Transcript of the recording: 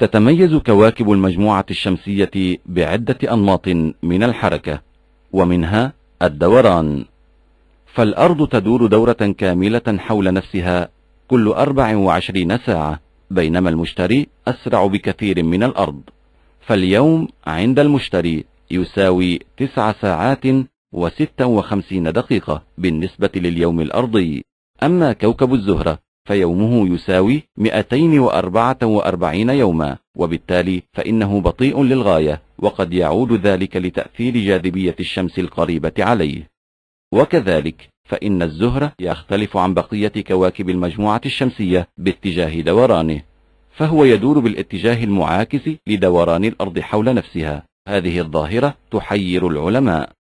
تتميز كواكب المجموعة الشمسية بعدة أنماط من الحركة ومنها الدوران فالأرض تدور دورة كاملة حول نفسها كل 24 ساعة بينما المشتري أسرع بكثير من الأرض فاليوم عند المشتري يساوي 9 ساعات و56 دقيقة بالنسبة لليوم الأرضي أما كوكب الزهرة فيومه يساوي 244 يوما وبالتالي فإنه بطيء للغاية وقد يعود ذلك لتأثير جاذبية الشمس القريبة عليه وكذلك فإن الزهرة يختلف عن بقية كواكب المجموعة الشمسية باتجاه دورانه فهو يدور بالاتجاه المعاكس لدوران الأرض حول نفسها هذه الظاهرة تحير العلماء